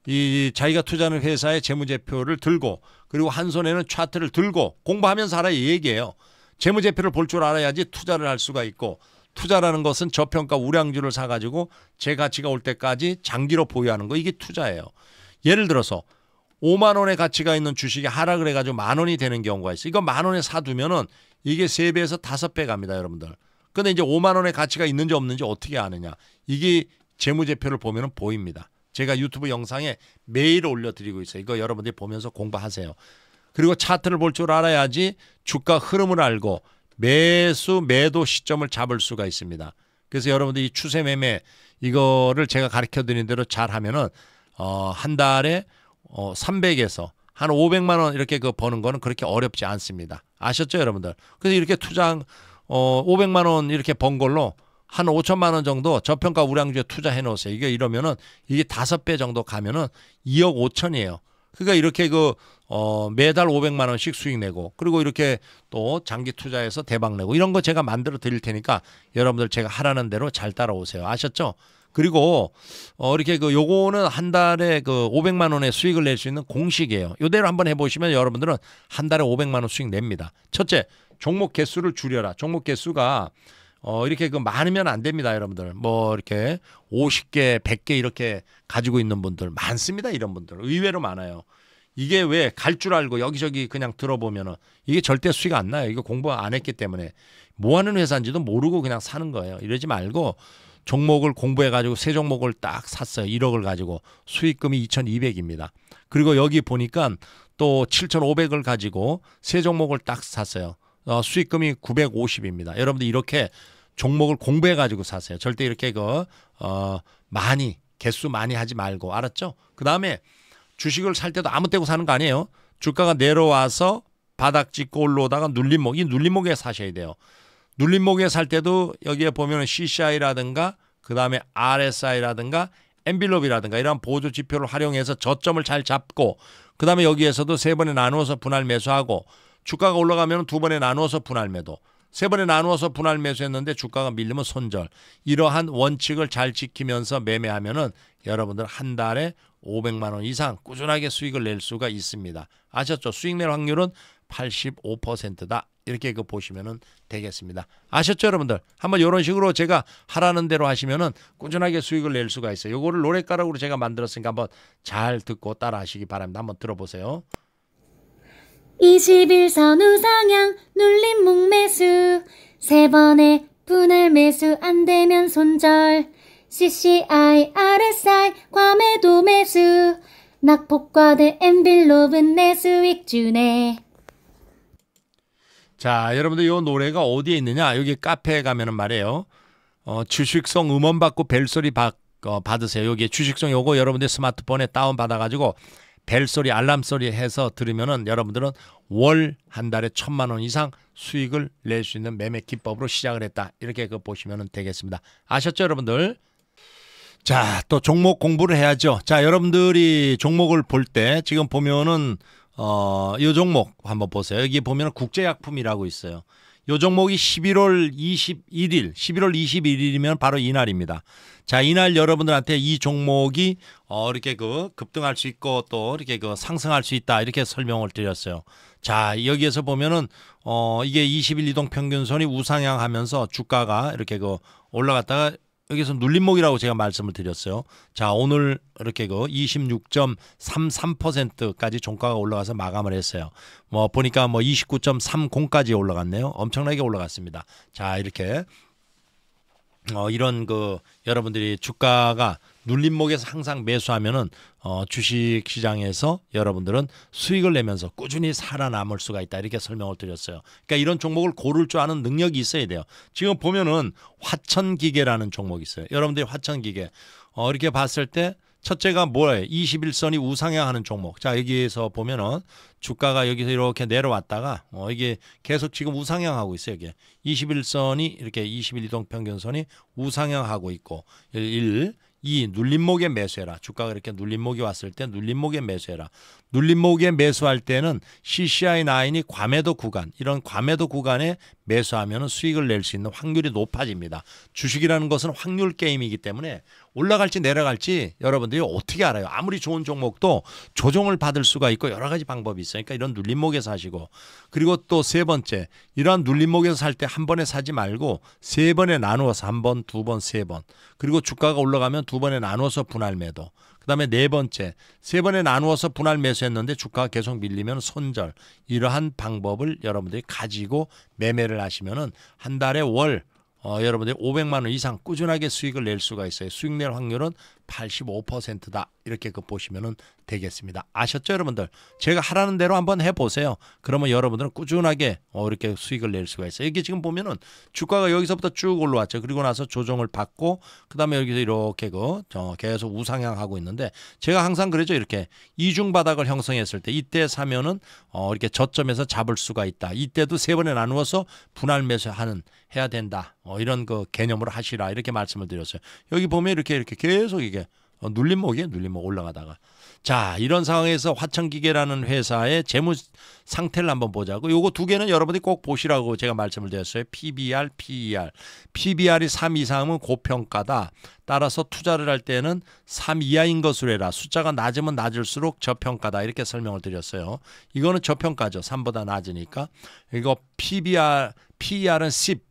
이 자기가 투자하는 회사의 재무제표를 들고 그리고 한 손에는 차트를 들고 공부하면서 하라 얘기예요. 재무제표를 볼 줄 알아야지 투자를 할 수가 있고 투자라는 것은 저평가 우량주를 사가지고 제 가치가 올 때까지 장기로 보유하는 거 이게 투자예요. 예를 들어서 5만 원의 가치가 있는 주식이 하락을 해가지고 만 원이 되는 경우가 있어요. 이거 만 원에 사두면은 이게 3배에서 5배 갑니다 여러분들. 근데 이제 5만 원의 가치가 있는지 없는지 어떻게 아느냐. 이게 재무제표를 보면 보입니다. 제가 유튜브 영상에 매일 올려드리고 있어요. 이거 여러분들이 보면서 공부하세요. 그리고 차트를 볼 줄 알아야지 주가 흐름을 알고 매수 매도 시점을 잡을 수가 있습니다. 그래서 여러분들이 추세 매매 이거를 제가 가르쳐 드린 대로 잘 하면은 어, 한 달에 어, 300에서 한 500만 원 이렇게 그 버는 거는 그렇게 어렵지 않습니다. 아셨죠, 여러분들? 그래서 이렇게 투자 한어 500만 원 이렇게 번 걸로 한 5천만 원 정도 저평가 우량주에 투자해 놓으세요. 이게 이러면은 이게 다섯 배 정도 가면은 2억 5천이에요. 그러니까 이렇게 그 어, 매달 500만 원씩 수익 내고 그리고 이렇게 또 장기 투자해서 대박 내고 이런 거 제가 만들어 드릴 테니까 여러분들 제가 하라는 대로 잘 따라오세요. 아셨죠? 그리고 어 이렇게 그 요거는 한 달에 그 500만 원의 수익을 낼 수 있는 공식이에요. 요대로 한번 해보시면 여러분들은 한 달에 500만 원 수익 냅니다. 첫째, 종목 개수를 줄여라. 종목 개수가 어 이렇게 그 많으면 안 됩니다, 여러분들. 뭐 이렇게 50개, 100개 이렇게 가지고 있는 분들 많습니다, 이런 분들 의외로 많아요. 이게 왜 갈 줄 알고 여기저기 그냥 들어보면은 이게 절대 수익 안 나요. 이거 공부 안 했기 때문에 뭐 하는 회사인지도 모르고 그냥 사는 거예요. 이러지 말고 종목을 공부해 가지고 세 종목을 딱 샀어요. 1억을 가지고 수익금이 2,200입니다. 그리고 여기 보니까 또 7,500을 가지고 세 종목을 딱 샀어요. 어, 수익금이 950입니다. 여러분들 이렇게 종목을 공부해 가지고 샀어요 절대 이렇게 그 어, 많이 개수 많이 하지 말고 알았죠? 그다음에 주식을 살 때도 아무 때고 사는 거 아니에요. 주가가 내려와서 바닥 찍고 올라오다가 눌림목 이 눌림목에 사셔야 돼요. 눌림목에 살 때도 여기에 보면 CCI라든가 그 다음에 RSI라든가 엔빌롭이라든가 이런 보조 지표를 활용해서 저점을 잘 잡고 그 다음에 여기에서도 세 번에 나누어서 분할 매수하고 주가가 올라가면 두 번에 나누어서 분할 매도 세 번에 나누어서 분할 매수했는데 주가가 밀리면 손절 이러한 원칙을 잘 지키면서 매매하면은 여러분들 한 달에 500만 원 이상 꾸준하게 수익을 낼 수가 있습니다. 아셨죠? 수익 낼 확률은 85%다. 이렇게 그 보시면은 되겠습니다. 아셨죠, 여러분들? 한번 이런 식으로 제가 하라는 대로 하시면은 꾸준하게 수익을 낼 수가 있어요. 요거를 노래가락으로 제가 만들었으니까 한번 잘 듣고 따라하시기 바랍니다. 한번 들어보세요. 21선 우상향 눌림 목매수 세 번의 분할 매수 안 되면 손절 CCI, RSI, 과매도 매수 낙폭과대 엠빌롭은 내 수익 주네 자, 여러분들 이 노래가 어디에 있느냐? 여기 카페에 가면은 말이에요. 어, 주식성 음원 받고 벨소리 받, 어, 받으세요. 여기 주식성 요거 여러분들 스마트폰에 다운 받아가지고 벨소리 알람 소리 해서 들으면은 여러분들은 월 한 달에 천만 원 이상 수익을 낼 수 있는 매매 기법으로 시작을 했다. 이렇게 그 보시면 되겠습니다. 아셨죠, 여러분들? 자, 또 종목 공부를 해야죠. 자, 여러분들이 종목을 볼 때 지금 보면은 어, 요 종목 한번 보세요. 여기 보면 국제약품이라고 있어요. 요 종목이 11월 21일, 11월 21일이면 바로 이날입니다. 자, 이날 여러분들한테 이 종목이 어, 이렇게 그 급등할 수 있고 또 이렇게 그 상승할 수 있다 이렇게 설명을 드렸어요. 자, 여기에서 보면은 어, 이게 2 1일 이동 평균선이 우상향하면서 주가가 이렇게 그 올라갔다가 여기서 눌림목이라고 제가 말씀을 드렸어요. 자, 오늘 이렇게 그 26.33%까지 종가가 올라가서 마감을 했어요. 뭐 보니까 뭐 29.30까지 올라갔네요. 엄청나게 올라갔습니다. 자, 이렇게 어, 이런 그 여러분들이 주가가 눌림목에서 항상 매수하면은 어, 주식 시장에서 여러분들은 수익을 내면서 꾸준히 살아남을 수가 있다 이렇게 설명을 드렸어요. 그러니까 이런 종목을 고를 줄 아는 능력이 있어야 돼요. 지금 보면은 화천기계라는 종목이 있어요. 여러분들이 화천기계 어, 이렇게 봤을 때 첫째가 뭐예요? 21선이 우상향하는 종목. 자 여기에서 보면은 주가가 여기서 이렇게 내려왔다가 어, 이게 계속 지금 우상향하고 있어요. 이게 21선이 이렇게 21 이동 평균선이 우상향하고 있고 1, 2 눌림목에 매수해라. 주가가 이렇게 눌림목이 왔을 때 눌림목에 매수해라. 눌림목에 매수할 때는 CCI9이 과매도 구간 이런 과매도 구간에 매수하면 수익을 낼 수 있는 확률이 높아집니다. 주식이라는 것은 확률 게임이기 때문에 올라갈지 내려갈지 여러분들이 어떻게 알아요? 아무리 좋은 종목도 조정을 받을 수가 있고 여러 가지 방법이 있으니까 이런 눌림목에서 하시고 그리고 또 세 번째 이러한 눌림목에서 살 때 한 번에 사지 말고 세 번에 나누어서 한 번, 두 번, 세 번 그리고 주가가 올라가면 두 번에 나누어서 분할 매도 그다음에 네 번째 세 번에 나누어서 분할 매수했는데 주가가 계속 밀리면 손절 이러한 방법을 여러분들이 가지고 매매를 하시면은 한 달에 월 어, 여러분들이 500만 원 이상 꾸준하게 수익을 낼 수가 있어요. 수익 낼 확률은 85%다. 이렇게 그보시면 되겠습니다. 아셨죠, 여러분들? 제가 하라는 대로 한번 해 보세요. 그러면 여러분들은 꾸준하게 어, 이렇게 수익을 낼 수가 있어요. 이게 지금 보면은 주가가 여기서부터 쭉 올라왔죠. 그리고 나서 조정을 받고 그다음에 여기서 이렇게 그 어, 계속 우상향하고 있는데 제가 항상 그러죠. 이렇게 이중 바닥을 형성했을 때 이때 사면은 어, 이렇게 저점에서 잡을 수가 있다. 이때도 세 번에 나누어서 분할 매수하는 해야 된다. 어, 이런 그 개념으로 하시라 이렇게 말씀을 드렸어요. 여기 보면 이렇게 이렇게 계속 이게 어, 눌림목이에요. 눌림목 올라가다가. 자 이런 상황에서 화천기계라는 회사의 재무 상태를 한번 보자고 요거 두 개는 여러분들이 꼭 보시라고 제가 말씀을 드렸어요 PBR, PER PBR이 3 이상은 고평가다 따라서 투자를 할 때는 3 이하인 것으로 해라 숫자가 낮으면 낮을수록 저평가다 이렇게 설명을 드렸어요 이거는 저평가죠 3보다 낮으니까 이거 PBR, PER은 10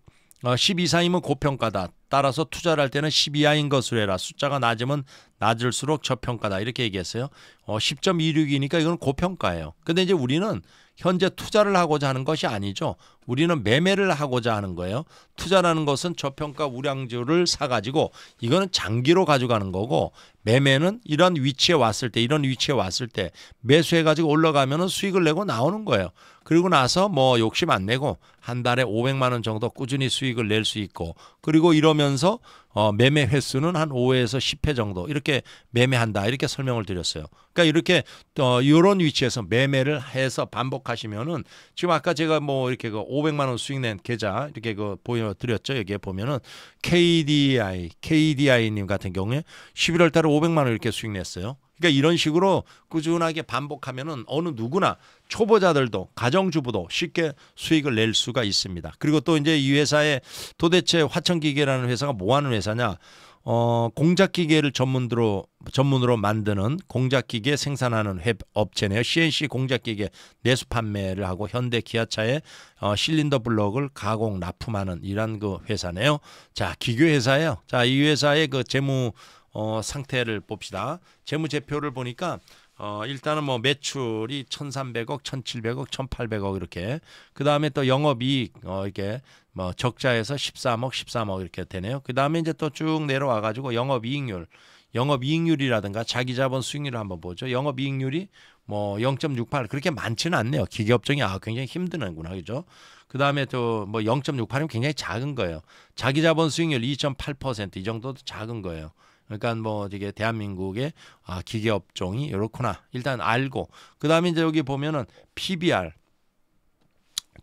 어, 10 이상이면 고평가다. 따라서 투자를 할 때는 10 이하인 것으로 해라. 숫자가 낮으면 낮을수록 저평가다. 이렇게 얘기했어요. 어, 10.26이니까 이건 고평가예요. 근데 이제 우리는 현재 투자를 하고자 하는 것이 아니죠. 우리는 매매를 하고자 하는 거예요. 투자라는 것은 저평가 우량주를 사가지고 이거는 장기로 가져가는 거고 매매는 이런 위치에 왔을 때 이런 위치에 왔을 때 매수해가지고 올라가면 수익을 내고 나오는 거예요. 그리고 나서 뭐 욕심 안 내고 한 달에 500만 원 정도 꾸준히 수익을 낼 수 있고 그리고 이러면서 어, 매매 횟수는 한 5회에서 10회 정도 이렇게 매매한다 이렇게 설명을 드렸어요. 그러니까 이렇게 어, 이런 위치에서 매매를 해서 반복하시면은 지금 아까 제가 뭐 이렇게 그 500만 원 수익 낸 계좌 이렇게 그 보여드렸죠. 여기에 보면은 KDI, KDI님 같은 경우에 11월 달에 500만 원 이렇게 수익 냈어요. 그러니까 이런 식으로 꾸준하게 반복하면은 어느 누구나 초보자들도 가정주부도 쉽게 수익을 낼 수가 있습니다. 그리고 또 이제 이 회사에 도대체 화천기계라는 회사가 뭐 하는 회사냐? 어, 공작기계를 전문으로 전문으로 만드는 공작기계 생산하는 회, 업체네요. CNC 공작기계 내수 판매를 하고 현대 기아차의 어, 실린더 블럭을 가공 납품하는 이런 그 회사네요. 자, 기교 회사예요. 자, 이 회사의 그 재무 어, 상태를 봅시다. 재무제표를 보니까 어, 일단은 뭐 매출이 1,300억, 1,700억, 1,800억 이렇게. 그 다음에 또 영업이익, 어, 이렇게 뭐 적자에서 13억, 13억 이렇게 되네요. 그 다음에 이제 또 쭉 내려와가지고 영업이익률, 영업이익률이라든가 자기자본 수익률을 한번 보죠. 영업이익률이 뭐 0.68 그렇게 많지는 않네요. 기계업종이 아 굉장히 힘드는구나 그죠? 그 다음에 또 뭐 0.68이면 굉장히 작은 거예요. 자기자본 수익률 2.8%이 정도도 작은 거예요. 그러니까 뭐 이게 대한민국의 아, 기계 업종이 이렇구나 일단 알고 그 다음에 이제 여기 보면은 PBR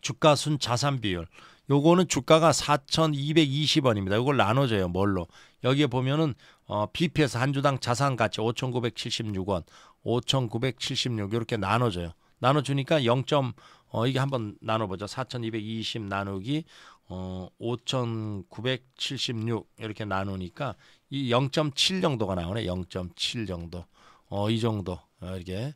주가 순 자산 비율 요거는 주가가 4,220원입니다. 이걸 나눠줘요. 뭘로? 여기에 보면은 어, BP에서 한 주당 자산 가치 5,976원, 5,976 이렇게 나눠줘요. 나눠주니까 0. 어, 이게 한번 나눠보죠. 4,220 나누기 어, 5,976 이렇게 나누니까 이 0.7 정도가 나오네. 0.7 정도. 어, 이 정도. 어, 이렇게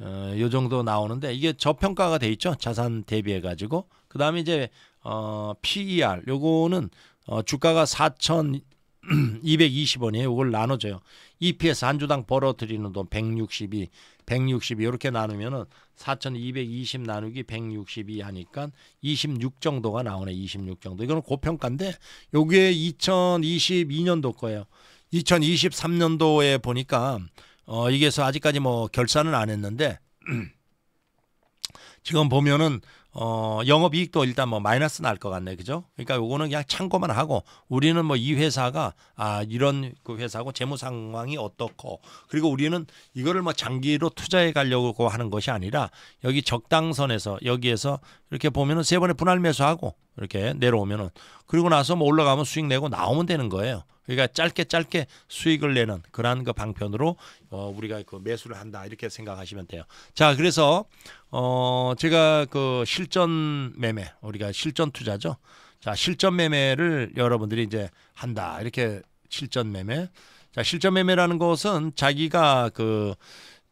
어, 요 정도 나오는데 이게 저평가가 돼 있죠. 자산 대비해 가지고. 그다음에 이제 어, PER 요거는 어, 주가가 4,220원이에요. 이걸 나눠줘요. EPS 한 주당 벌어들이는 돈 162, 1 6 0 이렇게 나누면은 4220 나누기 162 하니까 26 정도가 나오네. 26 정도. 이거는 고평가인데 요게 2022년도 거예요. 2023년도에 보니까 어 이게서 아직까지 뭐 결산은 안 했는데 지금 보면은 어, 영업 이익도 일단 뭐 마이너스 날 것 같네. 그죠? 그러니까 요거는 그냥 참고만 하고 우리는 뭐 이 회사가 아, 이런 그 회사고 재무 상황이 어떻고 그리고 우리는 이거를 뭐 장기로 투자해 가려고 하는 것이 아니라 여기 적당선에서 여기에서 이렇게 보면은 세번에 분할 매수하고 이렇게 내려오면은 그리고 나서 뭐 올라가면 수익 내고 나오면 되는 거예요. 그러니까 짧게 짧게 수익을 내는 그러한 그 방편으로 어 우리가 그 매수를 한다 이렇게 생각하시면 돼요. 자, 그래서 어 제가 그실 실전 매매 우리가 실전 투자죠. 자 실전 매매를 여러분들이 이제 한다 이렇게 실전 매매. 자 실전 매매라는 것은 자기가 그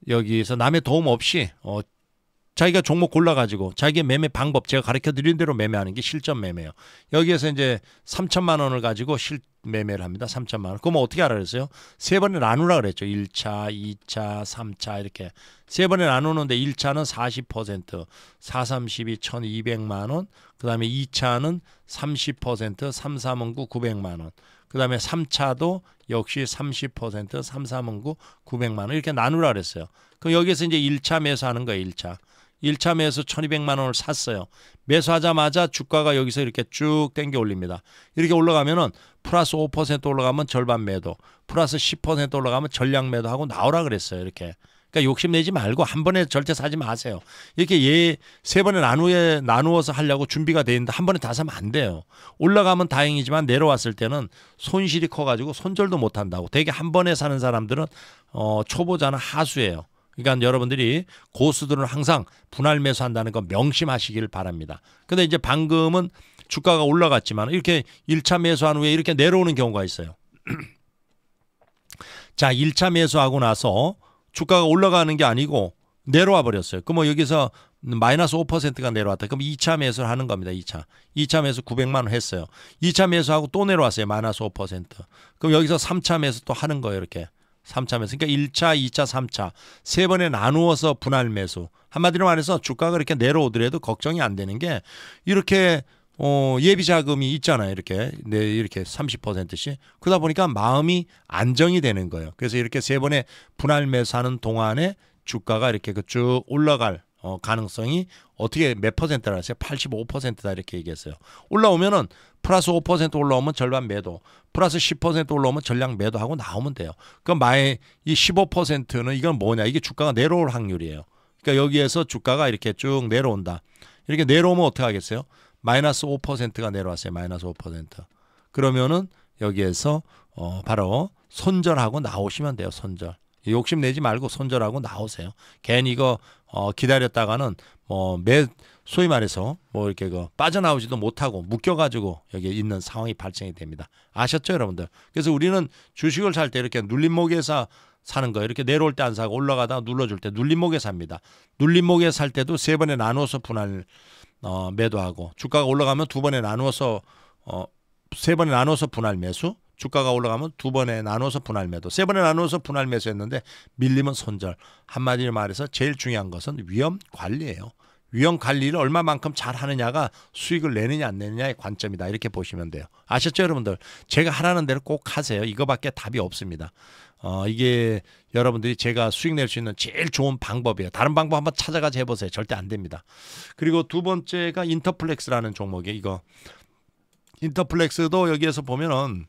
여기서 남의 도움 없이 어, 자기가 종목 골라가지고 자기의 매매 방법 제가 가르쳐 드린 대로 매매하는 게 실전 매매예요. 여기에서 이제 3천만 원을 가지고 실 매매를 합니다. 3천만 원. 그럼 뭐 어떻게 알아 그랬어요? 세 번에 나누라 그랬죠. 1차, 2차, 3차 이렇게 세 번에 나누는데 1차는 40%, 432, 1200만 원. 그다음에 2차는 30%, 339, 900만 원. 그다음에 3차도 역시 30%, 339, 900만 원 이렇게 나누라 그랬어요. 그럼 여기에서 이제 1차 매수하는 거예요. 1차. 1차 매수 1200만 원을 샀어요. 매수하자마자 주가가 여기서 이렇게 쭉 땡겨 올립니다. 이렇게 올라가면은 플러스 5% 올라가면 절반 매도, 플러스 10% 올라가면 전량 매도하고 나오라 그랬어요. 이렇게. 그러니까 욕심내지 말고 한 번에 절대 사지 마세요. 이렇게 예세 번에 나누에 나누어서 하려고 준비가 돼 있는데 한 번에 다 사면 안 돼요. 올라가면 다행이지만 내려왔을 때는 손실이 커가지고 손절도 못 한다고. 되게 한 번에 사는 사람들은 어 초보자는 하수예요. 그러니까 여러분들이 고수들은 항상 분할 매수한다는 거 명심하시길 바랍니다. 근데 이제 방금은 주가가 올라갔지만 이렇게 1차 매수한 후에 이렇게 내려오는 경우가 있어요. 자, 1차 매수하고 나서 주가가 올라가는 게 아니고 내려와 버렸어요. 그럼 뭐 여기서 마이너스 5%가 내려왔다. 그럼 2차 매수를 하는 겁니다. 2차. 2차 매수 900만 원 했어요. 2차 매수하고 또 내려왔어요. 마이너스 5%. 그럼 여기서 3차 매수 또 하는 거예요. 이렇게. 3차 매수. 그러니까 1차, 2차, 3차 세 번에 나누어서 분할 매수. 한마디로 말해서 주가가 이렇게 내려오더라도 걱정이 안 되는 게 이렇게 어, 예비 자금이 있잖아요. 이렇게 네, 이렇게 30%씩. 그러다 보니까 마음이 안정이 되는 거예요. 그래서 이렇게 세 번에 분할 매수하는 동안에 주가가 이렇게 그쭉 올라갈 어, 가능성이 어떻게 몇 퍼센트라 하세요 85%다 이렇게 얘기했어요. 올라오면은 플러스 5% 올라오면 절반 매도, 플러스 10% 올라오면 전량 매도하고 나오면 돼요. 그럼 그러니까 마이 이 15%는 이건 뭐냐? 이게 주가가 내려올 확률이에요. 그러니까 여기에서 주가가 이렇게 쭉 내려온다. 이렇게 내려오면 어떻게 하겠어요? 마이너스 5%가 내려왔어요. 마이너스 5%. 그러면은 여기에서 어 바로 손절하고 나오시면 돼요. 손절. 욕심내지 말고 손절하고 나오세요. 괜히 이거 어 기다렸다가는 뭐매 소위 말해서 뭐 이렇게 그 빠져나오지도 못하고 묶여가지고 여기에 있는 상황이 발생이 됩니다. 아셨죠, 여러분들? 그래서 우리는 주식을 살 때 이렇게 눌림목에서 사는 거요 이렇게 내려올 때 안 사고 올라가다 눌러줄 때 눌림목에 삽니다. 눌림목에 살 때도 세 번에 나눠서 분할 어, 매도하고 주가가 올라가면 두 번에 나눠서 어, 세 번에 나눠서 분할 매수 주가가 올라가면 두 번에 나눠서 분할 매도, 세 번에 나눠서 분할 매수했는데 밀리면 손절. 한마디로 말해서 제일 중요한 것은 위험 관리예요. 위험 관리를 얼마만큼 잘 하느냐가 수익을 내느냐 안 내느냐의 관점이다. 이렇게 보시면 돼요. 아셨죠, 여러분들? 제가 하라는 대로 꼭 하세요. 이거밖에 답이 없습니다. 어, 이게 여러분들이 제가 수익 낼 수 있는 제일 좋은 방법이에요. 다른 방법 한번 찾아가서 해보세요. 절대 안 됩니다. 그리고 두 번째가 인터플렉스라는 종목이에요. 이거. 인터플렉스도 여기에서 보면은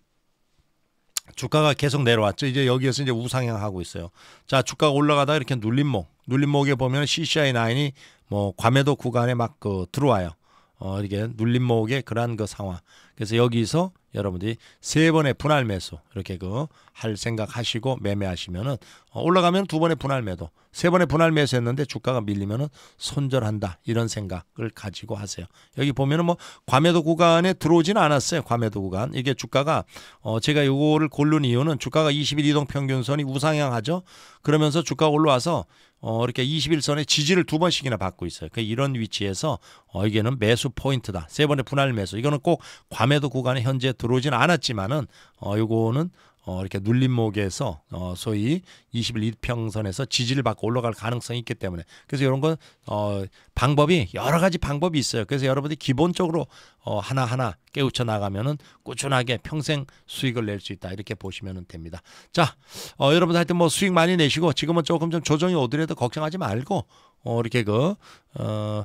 주가가 계속 내려왔죠. 이제 여기에서 이제 우상향하고 있어요. 자, 주가가 올라가다 이렇게 눌림목, 눌림목에 보면 CCI9이 뭐과메도 구간에 막 그 들어와요. 어, 이게 눌림목의 그러한 그 상황. 그래서 여기서 여러분들이 세 번의 분할 매수 이렇게 그 할 생각하시고 매매하시면은 어, 올라가면 두 번의 분할 매도, 세 번의 분할 매수했는데 주가가 밀리면은 손절한다 이런 생각을 가지고 하세요. 여기 보면은 뭐과메도 구간에 들어오지는 않았어요. 과메도 구간 이게 주가가 어, 제가 요거를 고른 이유는 주가가 2 1일 이동 평균선이 우상향하죠. 그러면서 주가 가 올라와서 어, 이렇게 21선의 지지를 두 번씩이나 받고 있어요. 그 이런 위치에서 어, 이게는 매수 포인트다. 세 번의 분할 매수. 이거는 꼭 과매도 구간에 현재 들어오진 않았지만은 어, 요거는 어, 이렇게 눌림목에서 어, 소위 21평선에서 지지를 받고 올라갈 가능성이 있기 때문에 그래서 이런 건 어, 방법이 여러 가지 방법이 있어요. 그래서 여러분들이 기본적으로 어, 하나하나 깨우쳐 나가면은 꾸준하게 평생 수익을 낼 수 있다 이렇게 보시면 됩니다. 자, 어, 여러분들 하여튼 뭐 수익 많이 내시고 지금은 조금 좀 조정이 오더라도 걱정하지 말고 어, 이렇게 그 어,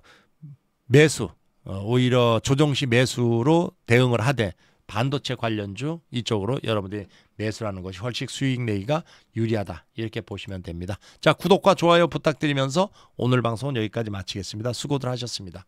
매수 어, 오히려 조정 시 매수로 대응을 하되 반도체 관련주 이쪽으로 여러분들이 매수라는 것이 훨씬 수익 내기가 유리하다 이렇게 보시면 됩니다. 자 구독과 좋아요 부탁드리면서 오늘 방송은 여기까지 마치겠습니다. 수고들 하셨습니다.